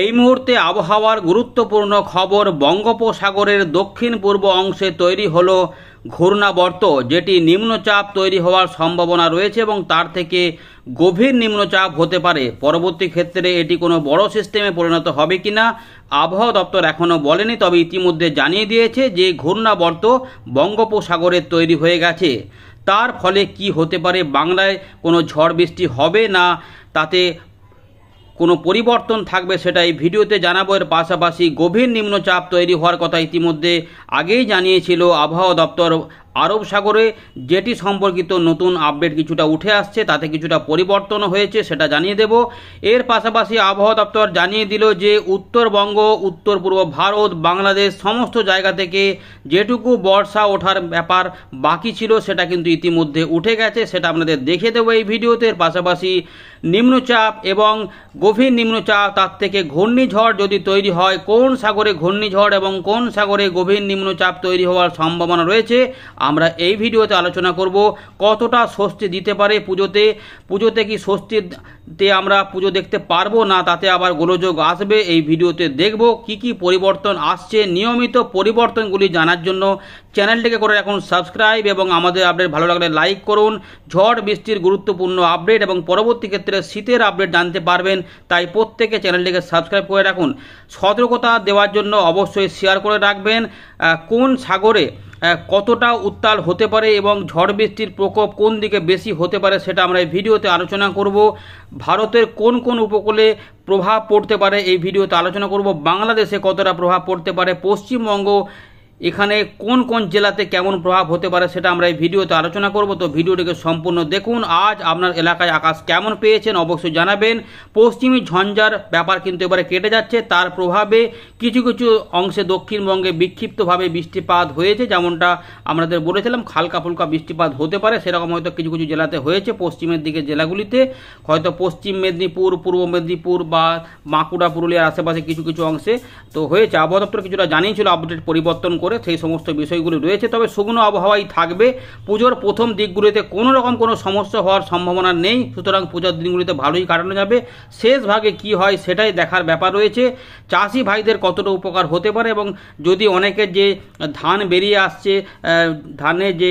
এই মুহূর্তে আবহাওয়ার গুরুত্বপূর্ণ খবর বঙ্গোপসাগরের দক্ষিণ পূর্ব অংশে তৈরি হল ঘূর্ণাবর্ত যেটি নিম্নচাপ তৈরি হওয়ার সম্ভাবনা রয়েছে এবং তার থেকে গভীর নিম্নচাপ হতে পারে পরবর্তী ক্ষেত্রে এটি কোনো বড় সিস্টেমে পরিণত হবে কিনা আবহাওয়া দপ্তর এখনও বলেনি তবে ইতিমধ্যে জানিয়ে দিয়েছে যে ঘূর্ণাবর্ত বঙ্গোপসাগরে তৈরি হয়ে গেছে তার ফলে কি হতে পারে বাংলায় কোনো ঝড় বৃষ্টি হবে না তাতে কোনো পরিবর্তন থাকবে সেটাই ভিডিওতে জানাবো এর পাশাপাশি গভীর নিম্নচাপ তৈরি হওয়ার কথা ইতিমধ্যে আগেই জানিয়েছিল আবহাওয়া দপ্তর আরব সাগরে যেটি সম্পর্কিত নতুন আপডেট কিছুটা উঠে আসছে তাতে কিছুটা পরিবর্তন হয়েছে সেটা জানিয়ে দেব এর পাশাপাশি আবহাওয়া দপ্তর জানিয়ে দিল যে উত্তরবঙ্গ উত্তর পূর্ব ভারত বাংলাদেশ সমস্ত জায়গা থেকে যেটুকু বর্ষা ওঠার ব্যাপার বাকি ছিল সেটা কিন্তু ইতিমধ্যে উঠে গেছে সেটা আপনাদের দেখে দেবো এই ভিডিওতে এর পাশাপাশি নিম্নচাপ এবং গভীর নিম্নচাপ তার থেকে ঘূর্ণিঝড় যদি তৈরি হয় কোন সাগরে ঘূর্ণিঝড় এবং কোন সাগরে গভীর নিম্নচাপ তৈরি হওয়ার সম্ভাবনা রয়েছে আমরা এই ভিডিওতে আলোচনা করব কতটা স্বস্তি দিতে পারে পুজোতে পুজোতে কি স্বস্তিতে আমরা পুজো দেখতে পারবো না তাতে আবার গোলযোগ আসবে এই ভিডিওতে দেখব কি কি পরিবর্তন আসছে নিয়মিত পরিবর্তনগুলি জানার জন্য চ্যানেলটিকে করে রাখুন সাবস্ক্রাইব এবং আমাদের আপডেট ভালো লাগলে লাইক করুন ঝড় বৃষ্টির গুরুত্বপূর্ণ আপডেট এবং পরবর্তী ক্ষেত্রে শীতের আপডেট জানতে পারবেন তাই প্রত্যেকে চ্যানেলটিকে সাবস্ক্রাইব করে রাখুন সতর্কতা দেওয়ার জন্য অবশ্যই শেয়ার করে রাখবেন কোন সাগরে কতটা উত্তাল হতে পারে এবং ঝড় বৃষ্টির প্রকোপ কোন দিকে বেশি হতে পারে সেটা আমরা এই ভিডিওতে আলোচনা করব ভারতের কোন কোন উপকূলে প্রভাব পড়তে পারে এই ভিডিওতে আলোচনা করব বাংলাদেশে কতটা প্রভাব পড়তে পারে পশ্চিমবঙ্গ এখানে কোন কোন জেলাতে কেমন প্রভাব হতে পারে সেটা আমরা এই ভিডিওতে আলোচনা করব তো ভিডিওটিকে সম্পূর্ণ দেখুন আজ আপনার এলাকায় আকাশ কেমন পেয়েছেন অবশ্যই জানাবেন পশ্চিমী ঝঞ্ঝার ব্যাপার কিন্তু এবারে কেটে যাচ্ছে তার প্রভাবে কিছু কিছু অংশে দক্ষিণবঙ্গে বিক্ষিপ্তভাবে বৃষ্টিপাত হয়েছে যেমনটা আমাদের বলেছিলাম খালকা ফুলকা বৃষ্টিপাত হতে পারে সেরকম হয়তো কিছু কিছু জেলাতে হয়েছে পশ্চিমের দিকে জেলাগুলিতে হয়তো পশ্চিম মেদিনীপুর পূর্ব মেদিনীপুর বা বাঁকুড়া পুরুলিয়ার আশেপাশে কিছু কিছু অংশে তো হয়েছে আবহাওয়া দপ্তর কিছুটা জানিয়েছিল আপডেট পরিবর্তন করে সেই সমস্ত বিষয়গুলি রয়েছে তবে শুকনো আবহাওয়াই থাকবে পুজোর প্রথম দিকগুলিতে কোনো রকম কোনো সমস্যা হওয়ার সম্ভাবনা নেই সুতরাং পুজোর দিনগুলিতে ভালোই কাটানো যাবে শেষ ভাগে কি হয় সেটাই দেখার ব্যাপার রয়েছে চাষি ভাইদের কতটা উপকার হতে পারে এবং যদি অনেকের যে ধান বেরিয়ে আসছে ধানে যে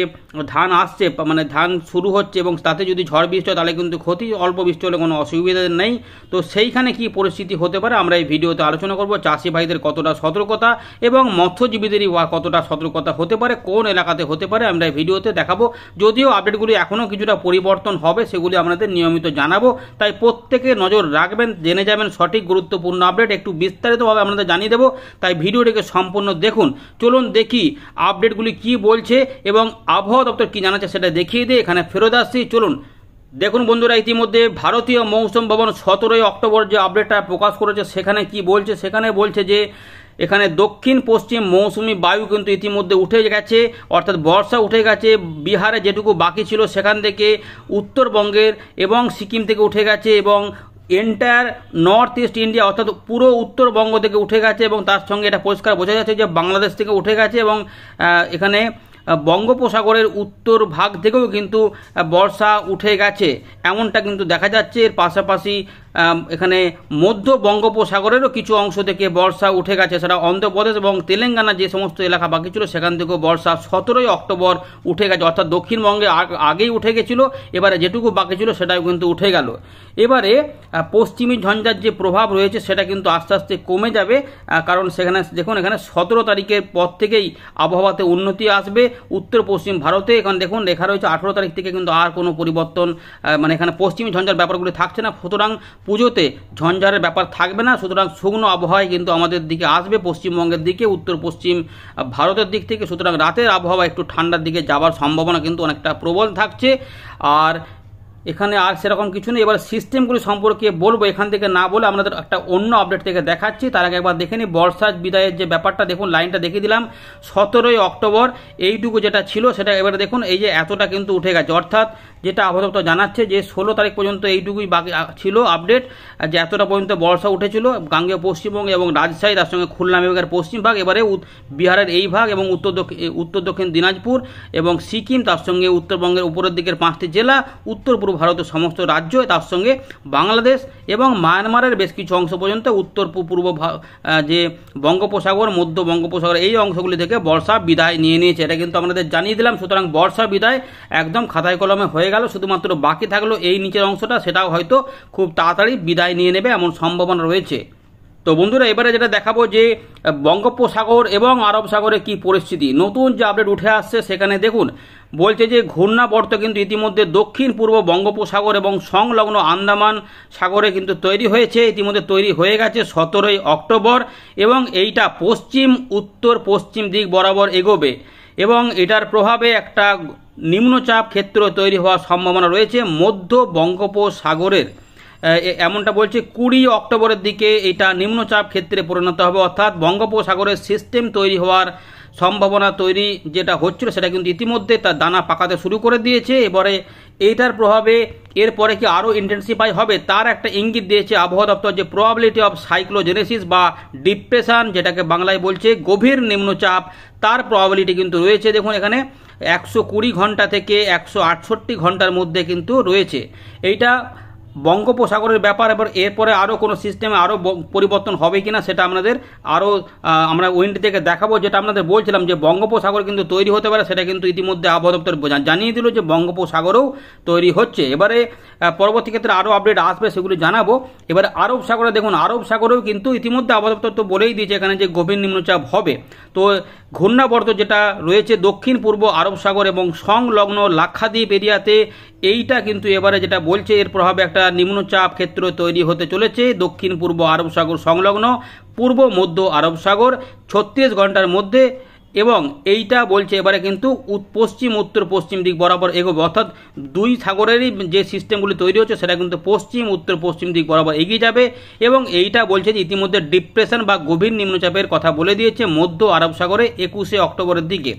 ধান আসছে মানে ধান শুরু হচ্ছে এবং তাতে যদি ঝড় বৃষ্টি হয় তাহলে কিন্তু ক্ষতি অল্প বৃষ্টি হলে কোনো অসুবিধা নেই তো সেইখানে কি পরিস্থিতি হতে পারে আমরা এই ভিডিওতে আলোচনা করব চাষি ভাইদের কতটা সতর্কতা এবং মৎস্যজীবীদেরই কতটা সতর্কতা হতে পারে কোন এলাকাতে হতে পারে আমরা এই ভিডিওতে দেখাবো যদিও আপডেটগুলি এখনও কিছুটা পরিবর্তন হবে সেগুলি আপনাদের নিয়মিত জানাবো তাই প্রত্যেকে নজর রাখবেন জেনে যাবেন সঠিক গুরুত্বপূর্ণ আপডেট একটু বিস্তারিতভাবে আপনাদের জানিয়ে দেবো তাই ভিডিওটিকে সম্পূর্ণ দেখুন চলুন দেখি আপডেটগুলি কি বলছে এবং আবহাওয়া দপ্তর কী জানাচ্ছে সেটা দেখিয়ে দিয়ে এখানে ফেরত আসছি চলুন দেখুন বন্ধুরা ইতিমধ্যে ভারতীয় মৌসুম ভবন সতেরোই অক্টোবর যে আপডেটটা প্রকাশ করেছে সেখানে কি বলছে সেখানে বলছে যে এখানে দক্ষিণ পশ্চিম মৌসুমি বায়ু কিন্তু ইতিমধ্যে উঠে গেছে অর্থাৎ বর্ষা উঠে গেছে বিহারে যেটুকু বাকি ছিল সেখান থেকে উত্তরবঙ্গের এবং সিকিম থেকে উঠে গেছে এবং এন্টায়ার নর্থ ইস্ট ইন্ডিয়া অর্থাৎ পুরো উত্তরবঙ্গ থেকে উঠে গেছে এবং তার সঙ্গে এটা পরিষ্কার বোঝা যাচ্ছে যে বাংলাদেশ থেকে উঠে গেছে এবং এখানে বঙ্গোপসাগরের উত্তর ভাগ থেকেও কিন্তু বর্ষা উঠে গেছে এমনটা কিন্তু দেখা যাচ্ছে এর পাশাপাশি এখানে মধ্য বঙ্গোপসাগরেরও কিছু অংশ থেকে বর্ষা উঠে গেছে সেটা অন্ধ্রপ্রদেশ এবং তেলেঙ্গানা যে সমস্ত এলাকা বাকি ছিল সেখান থেকেও বর্ষা সতেরোই অক্টোবর উঠে গেছে অর্থাৎ দক্ষিণবঙ্গে আগেই উঠে গেছিল এবারে যেটুকু বাকি ছিল সেটাও কিন্তু উঠে গেল এবারে পশ্চিমী ঝঞ্ঝার যে প্রভাব রয়েছে সেটা কিন্তু আস্তে আস্তে কমে যাবে কারণ সেখানে দেখুন এখানে সতেরো তারিখের পর থেকেই আবহাওয়াতে উন্নতি আসবে উত্তর পশ্চিম ভারতে এখানে দেখুন লেখা রয়েছে আঠেরো তারিখ থেকে কিন্তু আর কোনো পরিবর্তন মানে এখানে পশ্চিমী ঝঞ্ঝার ব্যাপারগুলি থাকছে না সুতরাং পুজোতে ঝঞ্ঝারের ব্যাপার থাকবে না সুতরাং শুকনো আবহাওয়ায় কিন্তু আমাদের দিকে আসবে পশ্চিমবঙ্গের দিকে উত্তর পশ্চিম ভারতের দিক থেকে সুতরাং রাতের আবহাওয়া একটু ঠান্ডার দিকে যাবার সম্ভাবনা কিন্তু অনেকটা প্রবল থাকছে আর এখানে আর সেরকম কিছু নেই এবার সিস্টেমগুলি সম্পর্কে বলবো এখান থেকে না বলে আপনাদের একটা অন্য আপডেট থেকে দেখাচ্ছি তার আগে একবার দেখে নিই বর্ষার বিদায়ের যে ব্যাপারটা দেখুন লাইনটা দেখিয়ে দিলাম সতেরোই অক্টোবর এইটুকু যেটা ছিল সেটা এবারে দেখুন এই যে এতটা কিন্তু উঠে গেছে অর্থাৎ যেটা আপাতত জানাচ্ছে যে ষোলো তারিখ পর্যন্ত এইটুকুই বাকি ছিল আপডেট যে এতটা পর্যন্ত বর্ষা উঠেছিল গাঙ্গে পশ্চিমবঙ্গ এবং রাজশাহী তার সঙ্গে খুলনা বিভাগের পশ্চিম ভাগ এবারে বিহারের এই ভাগ এবং উত্তর দক্ষিণ উত্তর দক্ষিণ দিনাজপুর এবং সিকিম তার সঙ্গে উত্তরবঙ্গের উপরের দিকের পাঁচটি জেলা উত্তর পূর্ব ভারতের সমস্ত রাজ্য তার সঙ্গে বাংলাদেশ এবং মায়ানমারের বেশ কিছু অংশ পর্যন্ত উত্তর পূর্ব যে বঙ্গোপসাগর মধ্য বঙ্গোপসাগর এই অংশগুলি থেকে বর্ষা বিদায় নিয়ে নিয়েছে এটা কিন্তু আপনাদের জানিয়ে দিলাম সুতরাং বর্ষা বিদায় একদম খাতায় কলমে হয়ে গেল শুধুমাত্র বাকি থাকলো এই নিচের অংশটা সেটাও হয়তো খুব তাড়াতাড়ি বিদায় নিয়ে নেবে এমন সম্ভাবনা রয়েছে তো বন্ধুরা এবারে যেটা দেখাবো যে বঙ্গোপসাগর এবং আরব সাগরে কি পরিস্থিতি নতুন যে আপডেট উঠে আসছে সেখানে দেখুন বলছে যে ঘূর্ণাবর্ত কিন্তু ইতিমধ্যে দক্ষিণ পূর্ব বঙ্গোপসাগর এবং সংলগ্ন আন্দামান সাগরে কিন্তু তৈরি হয়েছে ইতিমধ্যে তৈরি হয়ে গেছে সতেরোই অক্টোবর এবং এইটা পশ্চিম উত্তর পশ্চিম দিক বরাবর এগোবে এবং এটার প্রভাবে একটা নিম্নচাপ ক্ষেত্র তৈরি হওয়ার সম্ভাবনা রয়েছে মধ্য বঙ্গোপসাগরের এমনটা বলছে কুড়ি অক্টোবরের দিকে এটা নিম্নচাপ ক্ষেত্রে পরিণত হবে অর্থাৎ বঙ্গোপসাগরের সিস্টেম তৈরি হওয়ার সম্ভাবনা তৈরি যেটা হচ্ছিল সেটা কিন্তু ইতিমধ্যে তার দানা পাকাতে শুরু করে দিয়েছে এবারে এইটার প্রভাবে এরপরে কি আরও ইন্টেন্সিফাই হবে তার একটা ইঙ্গিত দিয়েছে আবহাওয়া দপ্তর যে প্রবাবিলিটি অফ সাইক্লোজেনেসিস বা ডিপ্রেশন যেটাকে বাংলায় বলছে গভীর নিম্নচাপ তার প্রবাবিলিটি কিন্তু রয়েছে দেখুন এখানে একশো কুড়ি ঘন্টা থেকে একশো আটষট্টি ঘন্টার মধ্যে কিন্তু রয়েছে এইটা বঙ্গোপসাগরের ব্যাপার এবার এরপরে আরও কোনো সিস্টেমে আরও পরিবর্তন হবে কি না সেটা আপনাদের আরও আমরা উইন্ড থেকে দেখাবো যেটা আপনাদের বলছিলাম যে বঙ্গোপসাগর কিন্তু তৈরি হতে পারে সেটা কিন্তু ইতিমধ্যে আবহাওয়া দপ্তর জানিয়ে দিল যে বঙ্গোপসাগরও তৈরি হচ্ছে এবারে পরবর্তী ক্ষেত্রে আরও আপডেট আসবে সেগুলো জানাবো এবারে আরব সাগরে দেখুন আরব সাগরেও কিন্তু ইতিমধ্যে আবহাওয়া দপ্তর তো বলেই দিয়েছে এখানে যে গভীর নিম্নচাপ হবে তো ঘূর্ণাবর্ত যেটা রয়েছে দক্ষিণ পূর্ব আরব সাগর এবং সংলগ্ন লাক্ষাদ্বীপ এরিয়াতে এইটা কিন্তু এবারে যেটা বলছে এর প্রভাবে একটা নিম্নচাপ ক্ষেত্র তৈরি হতে চলেছে দক্ষিণ পূর্ব আরব সাগর সংলগ্ন পূর্ব মধ্য আরব সাগর ছত্রিশ ঘন্টার মধ্যে এবং এইটা বলছে এবারে কিন্তু পশ্চিম উত্তর পশ্চিম দিক বরাবর এগোবে অর্থাৎ দুই সাগরেরই যে সিস্টেমগুলি তৈরি হচ্ছে সেটা কিন্তু পশ্চিম উত্তর পশ্চিম দিক বরাবর এগিয়ে যাবে এবং এইটা বলছে যে ইতিমধ্যে ডিপ্রেশন বা গভীর নিম্নচাপের কথা বলে দিয়েছে মধ্য আরব সাগরে একুশে অক্টোবরের দিকে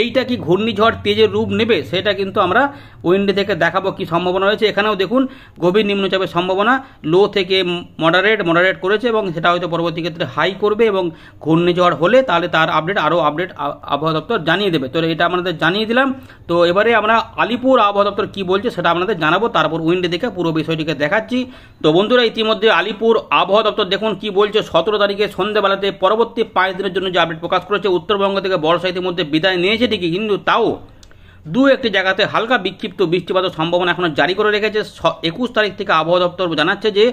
এইটা কি ঘূর্ণিঝড় তেজের রূপ নেবে সেটা কিন্তু আমরা উইন্ডে থেকে দেখাবো কি সম্ভাবনা রয়েছে এখানেও দেখুন গভীর নিম্নচাপের সম্ভাবনা লো থেকে মডারেট মডারেট করেছে এবং সেটা হয়তো পরবর্তী ক্ষেত্রে হাই করবে এবং ঘূর্ণিঝড় হলে তাহলে তার আপডেট আরও আপডেট আবহাওয়া দপ্তর জানিয়ে দেবে তো এটা আমাদের জানিয়ে দিলাম তো এবারে আমরা আলিপুর আবহাওয়া দপ্তর কী বলছে সেটা আপনাদের জানাবো তারপর উইন্ডে দেখে পুরো বিষয়টিকে দেখাচ্ছি তো বন্ধুরা ইতিমধ্যে আলিপুর আবহাওয়া দপ্তর দেখুন কি বলছে সতেরো তারিখে সন্ধ্যেবেলাতে পরবর্তী পাঁচ দিনের জন্য যে আপডেট প্রকাশ করেছে উত্তরবঙ্গ থেকে বর্ষা ইতিমধ্যে বিদায় নিয়েছে ঠিকই কিন্তু তাও দু একটি জায়গাতে হালকা বিক্ষিপ্ত বৃষ্টিপাতের সম্ভাবনা এখনও জারি করে রেখেছে একুশ তারিখ থেকে আবহাওয়া দপ্তর জানাচ্ছে যে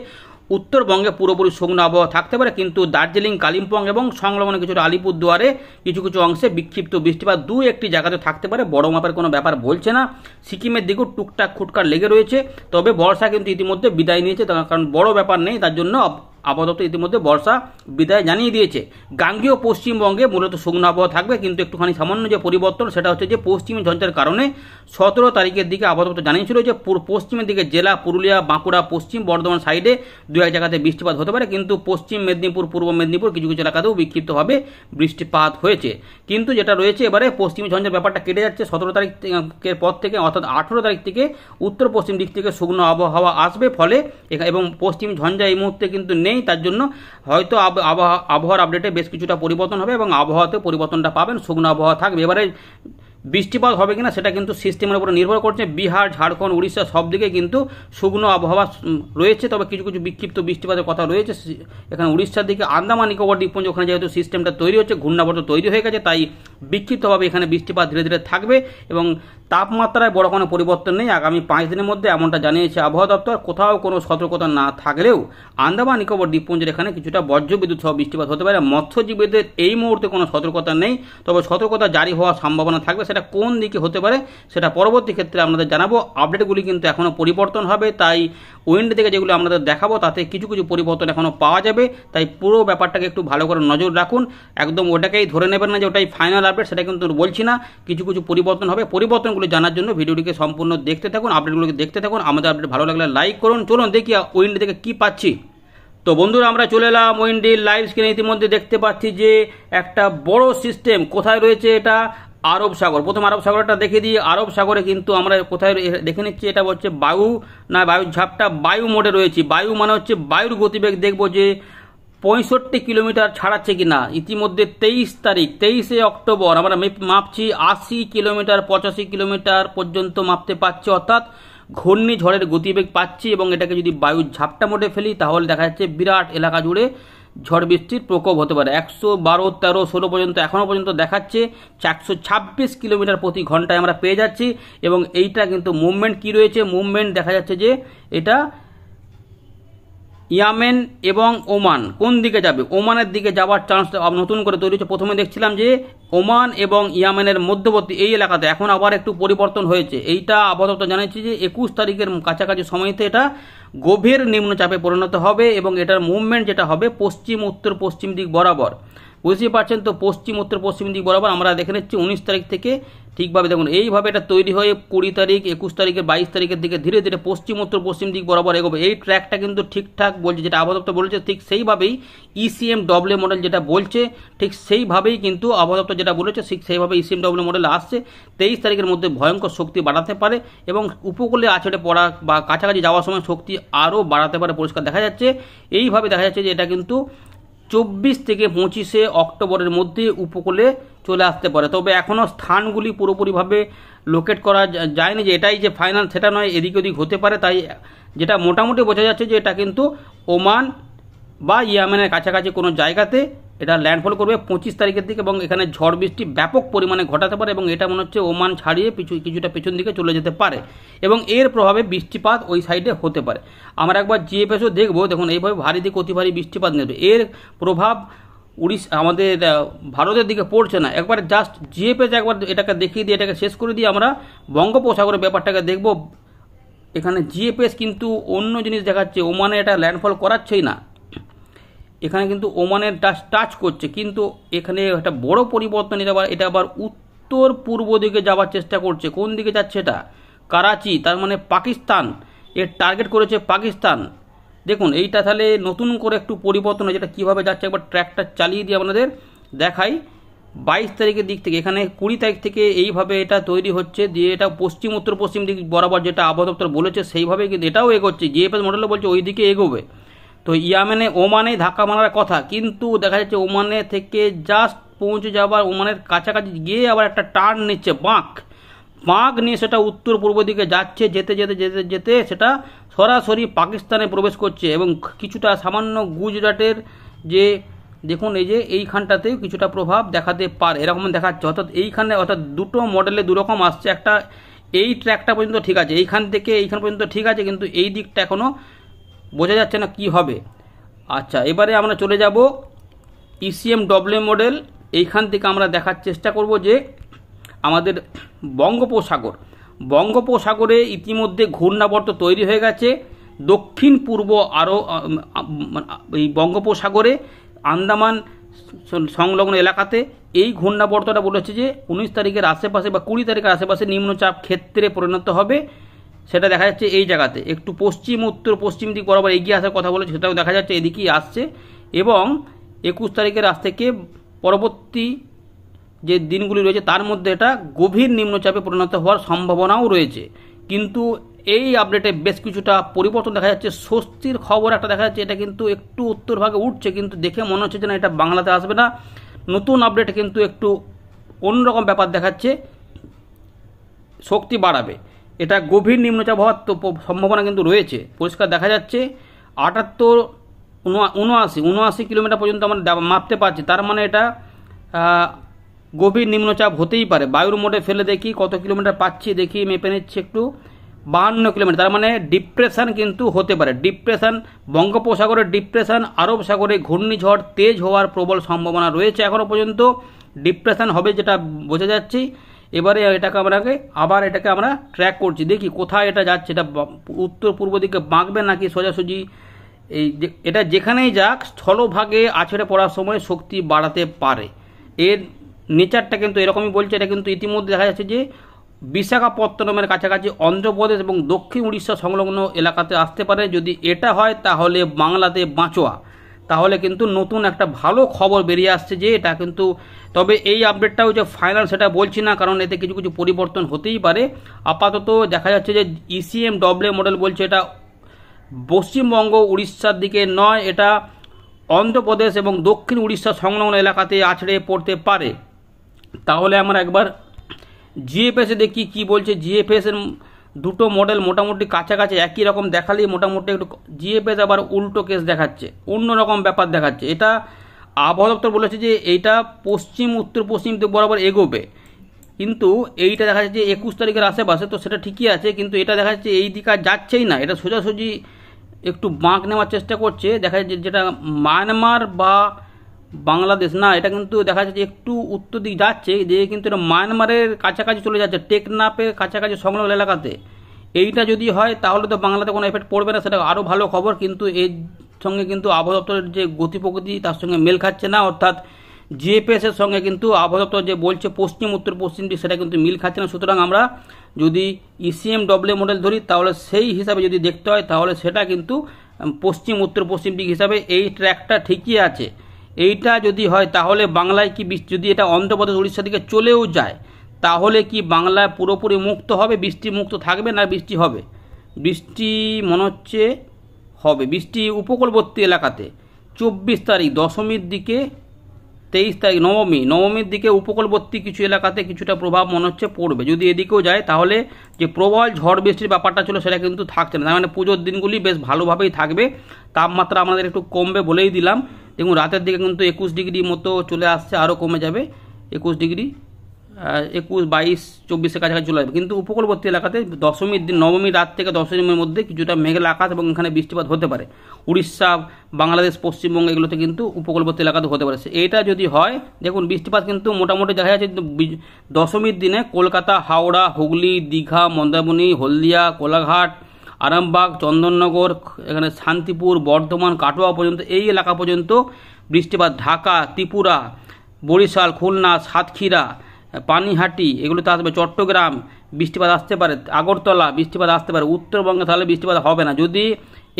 উত্তরবঙ্গে পুরোপুরি শুকনো আবহাওয়া থাকতে পারে কিন্তু দার্জিলিং কালিম্পং এবং সংলগ্ন কিছুটা আলিপুরদুয়ারে কিছু কিছু অংশে বিক্ষিপ্ত বৃষ্টিপাত দু একটি জায়গাতে থাকতে পারে বড় মাপের কোনো ব্যাপার বলছে না সিকিমের দিকেও টুকটাক খুটকার লেগে রয়েছে তবে বর্ষা কিন্তু ইতিমধ্যে বিদায় নিয়েছে কারণ বড় ব্যাপার নেই তার জন্য আপাতত ইতিমধ্যে বর্ষা বিদায় জানিয়ে দিয়েছে গাঙ্গীয় পশ্চিমবঙ্গে মূলত শুকনো আবহাওয়া থাকবে কিন্তু একটুখানি সামান্য যে পরিবর্তন সেটা হচ্ছে যে পশ্চিম ঝঞ্ঝার কারণে সতেরো তারিখের দিকে আপাতত জানিয়েছিল যে পশ্চিমের দিকে জেলা পুরুলিয়া বাঁকুড়া পশ্চিম বর্ধমান সাইডে দু এক জায়গাতে বৃষ্টিপাত হতে পারে কিন্তু পশ্চিম মেদিনীপুর পূর্ব মেদিনীপুর কিছু কিছু এলাকাতেও বিক্ষিপ্তভাবে বৃষ্টিপাত হয়েছে কিন্তু যেটা রয়েছে এবারে পশ্চিম ঝঞ্ঝার ব্যাপারটা কেটে যাচ্ছে সতেরো তারিখের পর থেকে অর্থাৎ আঠেরো তারিখ থেকে উত্তর পশ্চিম দিক থেকে শুকনো আবহাওয়া আসবে ফলে এবং পশ্চিম ঝঞ্ঝা এই মুহূর্তে কিন্তু নেই নেই তার জন্য হয়তো আবহাওয়ার আপডেটে বেশ কিছুটা পরিবর্তন হবে এবং আবহাওয়াতে পরিবর্তনটা পাবেন শুকনো আবহাওয়া থাকবে এবারে বৃষ্টিপাত হবে কিনা সেটা কিন্তু সিস্টেমের উপরে নির্ভর করছে বিহার ঝাড়খণ্ড উড়িষ্যা সব দিকে কিন্তু শুকনো আবহাওয়া রয়েছে তবে কিছু কিছু বিক্ষিপ্ত বৃষ্টিপাতের কথা রয়েছে এখানে উড়িষ্যার দিকে আন্দামান নিকোবর দ্বীপপুঞ্জ ওখানে যেহেতু সিস্টেমটা তৈরি হচ্ছে ঘূর্ণাবর্ত তৈরি হয়ে গেছে তাই বিক্ষিপ্তভাবে এখানে বৃষ্টিপাত ধীরে ধীরে থাকবে এবং তাপমাত্রায় বড় কোনো পরিবর্তন নেই আগামী পাঁচ দিনের মধ্যে এমনটা জানিয়েছে আবহাওয়া দপ্তর কোথাও কোনো সতর্কতা না থাকলেও আন্দামান নিকোবর দ্বীপপুঞ্জের এখানে কিছুটা বিদ্যুৎ সহ বৃষ্টিপাত হতে পারে মৎস্যজীবীদের এই মুহূর্তে কোনো সতর্কতা নেই তবে সতর্কতা জারি হওয়ার সম্ভাবনা থাকবে সেটা কোন দিকে হতে পারে সেটা পরবর্তী ক্ষেত্রে আপনাদের জানাবো আপডেটগুলি কিন্তু এখনও পরিবর্তন হবে তাই উইন্ড থেকে যেগুলো আমাদের দেখাবো তাতে কিছু কিছু পরিবর্তন এখনও পাওয়া যাবে তাই পুরো ব্যাপারটাকে একটু ভালো করে নজর রাখুন একদম ওটাকেই ধরে নেবেন না যে ওটাই ফাইনাল আপডেট সেটা কিন্তু বলছি না কিছু কিছু পরিবর্তন হবে পরিবর্তনগুলো জানার জন্য ভিডিওটিকে সম্পূর্ণ দেখতে থাকুন আপডেটগুলোকে দেখতে থাকুন আমাদের আপডেট ভালো লাগলে লাইক করুন চলুন দেখি উইন্ড থেকে কি পাচ্ছি তো বন্ধুরা আমরা চলে এলাম উইন্ডির লাইভ স্ক্রিনে ইতিমধ্যে দেখতে পাচ্ছি যে একটা বড় সিস্টেম কোথায় রয়েছে এটা আরব সাগর প্রথম আরব সাগরটা দেখে দিই আরব সাগরে কিন্তু আমরা কোথায় দেখে নিচ্ছি এটা হচ্ছে বায়ু না বায়ুর ঝাপটা বায়ু মোডে রয়েছে বায়ু মানে হচ্ছে বায়ুর গতিবেগ দেখব যে পঁয়ষট্টি কিলোমিটার ছাড়াচ্ছে কি না ইতিমধ্যে তেইশ তারিখ তেইশে অক্টোবর আমরা মাপছি আশি কিলোমিটার পঁচাশি কিলোমিটার পর্যন্ত মাপতে পারছি অর্থাৎ ঘূর্ণিঝড়ের গতিবেগ পাচ্ছি এবং এটাকে যদি বায়ুর ঝাপটা মোটে ফেলি তাহলে দেখা যাচ্ছে বিরাট এলাকা জুড়ে ঝড় বৃষ্টির প্রকোপ হতে পারে একশো বারো তেরো ষোলো পর্যন্ত এখনও পর্যন্ত দেখাচ্ছে চারশো ছাব্বিশ কিলোমিটার প্রতি ঘন্টায় আমরা পেয়ে যাচ্ছি এবং এইটা কিন্তু মুভমেন্ট কি রয়েছে মুভমেন্ট দেখা যাচ্ছে যে এটা ইয়ামেন এবং ওমান কোন দিকে যাবে ওমানের দিকে যাওয়ার চান্স নতুন করে তৈরি হচ্ছে প্রথমে দেখছিলাম যে ওমান এবং ইয়ামেনের মধ্যবর্তী এই এলাকাতে এখন আবার একটু পরিবর্তন হয়েছে এইটা আপাতত জানাচ্ছি যে একুশ তারিখের কাছাকাছি সময়তে এটা গভীর নিম্নচাপে পরিণত হবে এবং এটার মুভমেন্ট যেটা হবে পশ্চিম উত্তর পশ্চিম দিক বরাবর বুঝতেই পারছেন তো পশ্চিম উত্তর পশ্চিম দিক বরাবর আমরা দেখে নিচ্ছি উনিশ তারিখ থেকে ঠিকভাবে দেখুন এইভাবে এটা তৈরি হয়ে কুড়ি তারিখ একুশ তারিখে বাইশ তারিখের দিকে ধীরে ধীরে পশ্চিম উত্তর পশ্চিম দিক বরাবর এগোবে এই ট্র্যাকটা কিন্তু ঠিকঠাক বলছে যেটা আবহাওয়া বলছে ঠিক সেইভাবেই ইসিএম ডব্লিউ মডেল যেটা বলছে ঠিক সেইভাবেই কিন্তু আবহাওয়া যেটা বলেছে ঠিক সেইভাবে ইসিএম ডব্লিউ মডেল আসছে তেইশ তারিখের মধ্যে ভয়ঙ্কর শক্তি বাড়াতে পারে এবং উপকূলে আছড়ে পড়া বা কাছাকাছি যাওয়ার সময় শক্তি আরও বাড়াতে পারে পরিষ্কার দেখা যাচ্ছে এইভাবে দেখা যাচ্ছে যে এটা কিন্তু চব্বিশ থেকে পঁচিশে অক্টোবরের মধ্যে উপকূলে চলে আসতে পারে তবে এখনও স্থানগুলি পুরোপুরিভাবে লোকেট করা যায়নি যে এটাই যে ফাইনাল সেটা নয় এদিক ওদিক হতে পারে তাই যেটা মোটামুটি বোঝা যাচ্ছে যে এটা কিন্তু ওমান বা ইয়ামেনের কাছাকাছি কোনো জায়গাতে এটা ল্যান্ডফল করবে পঁচিশ তারিখের দিকে এবং এখানে ঝড় বৃষ্টি ব্যাপক পরিমাণে ঘটাতে পারে এবং এটা মনে হচ্ছে ওমান ছাড়িয়ে পিছু কিছুটা পেছন দিকে চলে যেতে পারে এবং এর প্রভাবে বৃষ্টিপাত ওই সাইডে হতে পারে আমরা একবার জিএফএসও দেখবো দেখুন এইভাবে ভারী থেকে অতি ভারী বৃষ্টিপাত নেবে এর প্রভাব উড়িষ্যা আমাদের ভারতের দিকে পড়ছে না একবার জাস্ট জিএফএস একবার এটাকে দেখিয়ে দিয়ে এটাকে শেষ করে দিয়ে আমরা বঙ্গোপসাগরের ব্যাপারটাকে দেখব এখানে জিএফএস কিন্তু অন্য জিনিস দেখাচ্ছে ওমানে এটা ল্যান্ডফল করাচ্ছেই না এখানে কিন্তু ওমানের টাচ টাচ করছে কিন্তু এখানে একটা বড় পরিবর্তন এটা আবার এটা আবার উত্তর পূর্ব দিকে যাওয়ার চেষ্টা করছে কোন দিকে যাচ্ছে এটা করাচি তার মানে পাকিস্তান এর টার্গেট করেছে পাকিস্তান দেখুন এইটা তাহলে নতুন করে একটু পরিবর্তন হয়েছে এটা কীভাবে যাচ্ছে একবার ট্র্যাকটা চালিয়ে দিয়ে আপনাদের দেখাই বাইশ তারিখের দিক থেকে এখানে কুড়ি তারিখ থেকে এইভাবে এটা তৈরি হচ্ছে দিয়ে এটা পশ্চিম উত্তর পশ্চিম দিক বরাবর যেটা আবহাওয়া দপ্তর বলেছে সেইভাবে কিন্তু এটাও এগোচ্ছে জিএফএস মডেলও বলছে ওই দিকে এগোবে তো ইয়ামেনে ওমানেই ধাক্কা মারার কথা কিন্তু দেখা যাচ্ছে ওমানে থেকে জাস্ট পৌঁছে যাবার ওমানের কাছাকাছি গিয়ে আবার একটা টার্ন নিচ্ছে বাঁক বাঁক নিয়ে সেটা উত্তর পূর্ব দিকে যাচ্ছে যেতে যেতে যেতে যেতে সেটা সরাসরি পাকিস্তানে প্রবেশ করছে এবং কিছুটা সামান্য গুজরাটের যে দেখুন এই যে এইখানটাতেও কিছুটা প্রভাব দেখাতে পারে এরকম দেখাচ্ছে অর্থাৎ এইখানে অর্থাৎ দুটো মডেলে দুরকম আসছে একটা এই ট্র্যাকটা পর্যন্ত ঠিক আছে এইখান থেকে এইখান পর্যন্ত ঠিক আছে কিন্তু এই দিকটা এখনও বোঝা যাচ্ছে না কি হবে আচ্ছা এবারে আমরা চলে যাব ইসিএম ডব্লিউ মডেল এইখান থেকে আমরা দেখার চেষ্টা করব যে আমাদের বঙ্গোপসাগর বঙ্গোপসাগরে ইতিমধ্যে ঘূর্ণাবর্ত তৈরি হয়ে গেছে দক্ষিণ পূর্ব আরও এই বঙ্গোপসাগরে আন্দামান সংলগ্ন এলাকাতে এই ঘূর্ণাবর্তটা বলেছে যে উনিশ তারিখের আশেপাশে বা কুড়ি তারিখের আশেপাশে নিম্নচাপ ক্ষেত্রে পরিণত হবে সেটা দেখা যাচ্ছে এই জায়গাতে একটু পশ্চিম উত্তর পশ্চিম দিক বরাবর এগিয়ে আসার কথা বলে সেটাও দেখা যাচ্ছে এদিকেই আসছে এবং একুশ তারিখের আজ থেকে পরবর্তী যে দিনগুলি রয়েছে তার মধ্যে এটা গভীর নিম্নচাপে পরিণত হওয়ার সম্ভাবনাও রয়েছে কিন্তু এই আপডেটে বেশ কিছুটা পরিবর্তন দেখা যাচ্ছে স্বস্তির খবর একটা দেখা যাচ্ছে এটা কিন্তু একটু উত্তর ভাগে উঠছে কিন্তু দেখে মনে হচ্ছে যে না এটা বাংলাতে আসবে না নতুন আপডেটে কিন্তু একটু অন্যরকম ব্যাপার দেখাচ্ছে শক্তি বাড়াবে এটা গভীর নিম্নচাপ হওয়ার তো সম্ভাবনা কিন্তু রয়েছে পরিষ্কার দেখা যাচ্ছে আটাত্তর উনআশি উনআশি কিলোমিটার পর্যন্ত আমরা মাপতে পারছি তার মানে এটা গভীর নিম্নচাপ হতেই পারে বায়ুর মোডে ফেলে দেখি কত কিলোমিটার পাচ্ছি দেখি মেপে নিচ্ছি একটু বাহান্ন কিলোমিটার তার মানে ডিপ্রেশন কিন্তু হতে পারে ডিপ্রেশন বঙ্গোপসাগরের ডিপ্রেশন আরব সাগরে ঘূর্ণিঝড় তেজ হওয়ার প্রবল সম্ভাবনা রয়েছে এখনও পর্যন্ত ডিপ্রেশন হবে যেটা বোঝা যাচ্ছে এবারে এটাকে আমরা আবার এটাকে আমরা ট্র্যাক করছি দেখি কোথায় এটা যাচ্ছে এটা উত্তর পূর্ব দিকে বাঁকবে নাকি সোজাসুজি এই এটা যেখানেই যাক স্থলভাগে আছড়ে পড়ার সময় শক্তি বাড়াতে পারে এর নেচারটা কিন্তু এরকমই বলছে এটা কিন্তু ইতিমধ্যে দেখা যাচ্ছে যে বিশাখাপত্তনমের কাছাকাছি অন্ধ্রপ্রদেশ এবং দক্ষিণ উড়িষ্যা সংলগ্ন এলাকাতে আসতে পারে যদি এটা হয় তাহলে বাংলাতে বাঁচোয়া তাহলে কিন্তু নতুন একটা ভালো খবর বেরিয়ে আসছে যে এটা কিন্তু তবে এই আপডেটটাও যে ফাইনাল সেটা বলছি না কারণ এতে কিছু কিছু পরিবর্তন হতেই পারে আপাতত দেখা যাচ্ছে যে ইসিএম ডব্লিউ মডেল বলছে এটা পশ্চিমবঙ্গ উড়িষ্যার দিকে নয় এটা অন্ধ্রপ্রদেশ এবং দক্ষিণ উড়িষ্যা সংলগ্ন এলাকাতে আছড়ে পড়তে পারে তাহলে আমরা একবার জিএফএসে দেখি কী বলছে জিএফএসের দুটো মডেল মোটামুটি কাছাকাছি একই রকম দেখালেই মোটামুটি একটু জিএফএস আবার উল্টো কেস দেখাচ্ছে অন্য রকম ব্যাপার দেখাচ্ছে এটা আবহাওয়া দপ্তর বলেছে যে এইটা পশ্চিম উত্তর পশ্চিম দিক বরাবর এগোবে কিন্তু এইটা দেখা যাচ্ছে একুশ তারিখের আশেপাশে তো সেটা ঠিকই আছে কিন্তু এটা দেখা যাচ্ছে এই দিক আর যাচ্ছেই না এটা সোজাসুজি একটু বাঁক নেওয়ার চেষ্টা করছে দেখা যাচ্ছে যেটা মায়ানমার বা বাংলাদেশ না এটা কিন্তু দেখা যাচ্ছে একটু উত্তর দিক যাচ্ছে যে কিন্তু এটা মায়ানমারের কাছাকাছি চলে যাচ্ছে টেকনাপের কাছাকাছি সংলগ্ন এলাকাতে এইটা যদি হয় তাহলে তো বাংলাতে কোনো এফেক্ট পড়বে না সেটা আরও ভালো খবর কিন্তু এর সঙ্গে কিন্তু আবহাওয়া দপ্তরের যে গতি প্রকৃতি তার সঙ্গে মেল খাচ্ছে না অর্থাৎ জিএপিএসের সঙ্গে কিন্তু আবহাওয়া দপ্তর যে বলছে পশ্চিম উত্তর পশ্চিম দিক সেটা কিন্তু মিল খাচ্ছে না সুতরাং আমরা যদি ইসিএম ডব্লিউ মডেল ধরি তাহলে সেই হিসাবে যদি দেখতে হয় তাহলে সেটা কিন্তু পশ্চিম উত্তর পশ্চিম দিক হিসাবে এই ট্র্যাকটা ঠিকই আছে এইটা যদি হয় তাহলে বাংলায় কি যদি এটা অন্ধ্রপ্রদেশ উড়িষ্যা দিকে চলেও যায় তাহলে কি বাংলায় পুরোপুরি মুক্ত হবে বৃষ্টি মুক্ত থাকবে না বৃষ্টি হবে বৃষ্টি মনে হচ্ছে হবে বৃষ্টি উপকূলবর্তী এলাকাতে চব্বিশ তারিখ দশমীর দিকে তেইশ তারিখ নবমী নবমীর দিকে উপকূলবর্তী কিছু এলাকাতে কিছুটা প্রভাব মনে হচ্ছে পড়বে যদি এদিকেও যায় তাহলে যে প্রবল ঝড় বৃষ্টির ব্যাপারটা ছিল সেটা কিন্তু থাকছে না তার মানে পুজোর দিনগুলি বেশ ভালোভাবেই থাকবে তাপমাত্রা আমাদের একটু কমবে বলেই দিলাম দেখুন রাতের দিকে কিন্তু একুশ ডিগ্রি মতো চলে আসছে আরও কমে যাবে একুশ ডিগ্রি একুশ বাইশ চব্বিশের কাছাকাছি চলে আসবে কিন্তু উপকূলবর্তী এলাকাতে দশমীর দিন নবমীর রাত থেকে দশমীর মধ্যে কিছুটা মেঘলা আকাশ এবং এখানে বৃষ্টিপাত হতে পারে উড়িষ্যা বাংলাদেশ পশ্চিমবঙ্গ এগুলোতে কিন্তু উপকূলবর্তী এলাকাতে হতে পারে এটা যদি হয় দেখুন বৃষ্টিপাত কিন্তু মোটামুটি দেখা যাচ্ছে দশমীর দিনে কলকাতা হাওড়া হুগলি দীঘা মন্দারমণি হলদিয়া কোলাঘাট আরামবাগ চন্দননগর এখানে শান্তিপুর বর্ধমান কাটোয়া পর্যন্ত এই এলাকা পর্যন্ত বৃষ্টিপাত ঢাকা ত্রিপুরা বরিশাল খুলনা সাতক্ষীরা পানিহাটি এগুলোতে আসবে চট্টগ্রাম বৃষ্টিপাত আসতে পারে আগরতলা বৃষ্টিপাত আসতে পারে উত্তরবঙ্গে তাহলে বৃষ্টিপাত হবে না যদি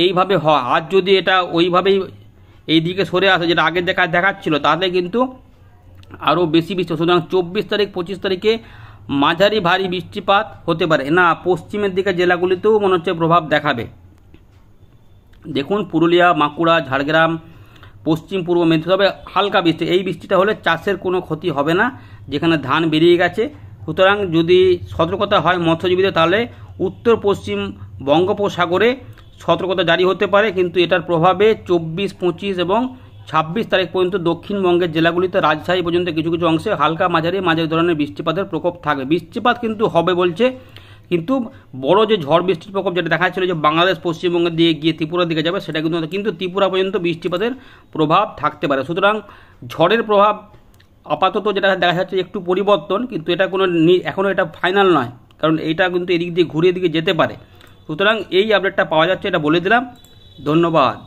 এইভাবে হয় আর যদি এটা ওইভাবেই এই দিকে সরে আসে যেটা আগের দেখা দেখাচ্ছিল তাহলে কিন্তু আরও বেশি বৃষ্টি সুতরাং চব্বিশ তারিখ পঁচিশ তারিখে মাঝারি ভারী বৃষ্টিপাত হতে পারে না পশ্চিমের দিকে জেলাগুলিতেও মনে হচ্ছে প্রভাব দেখাবে দেখুন পুরুলিয়া বাঁকুড়া ঝাড়গ্রাম পশ্চিম পূর্ব মেদিনীপুর তবে হালকা বৃষ্টি এই বৃষ্টিটা হলে চাষের কোনো ক্ষতি হবে না যেখানে ধান বেরিয়ে গেছে সুতরাং যদি সতর্কতা হয় মৎস্যজীবীদের তাহলে উত্তর পশ্চিম বঙ্গোপসাগরে সতর্কতা জারি হতে পারে কিন্তু এটার প্রভাবে চব্বিশ পঁচিশ এবং ছাব্বিশ তারিখ পর্যন্ত দক্ষিণবঙ্গের জেলাগুলিতে রাজশাহী পর্যন্ত কিছু কিছু অংশে হালকা মাঝারি মাঝারি ধরনের বৃষ্টিপাতের প্রকোপ থাকবে বৃষ্টিপাত কিন্তু হবে বলছে কিন্তু বড় যে ঝড় বৃষ্টির প্রকোপ যেটা দেখা যাচ্ছিল যে বাংলাদেশ পশ্চিমবঙ্গের দিয়ে গিয়ে ত্রিপুরার দিকে যাবে সেটা কিন্তু কিন্তু ত্রিপুরা পর্যন্ত বৃষ্টিপাতের প্রভাব থাকতে পারে সুতরাং ঝড়ের প্রভাব আপাতত যেটা দেখা যাচ্ছে একটু পরিবর্তন কিন্তু এটা কোনো এখনও এটা ফাইনাল নয় কারণ এটা কিন্তু এদিক দিয়ে ঘুরে এদিকে যেতে পারে সুতরাং এই আপডেটটা পাওয়া যাচ্ছে এটা বলে দিলাম ধন্যবাদ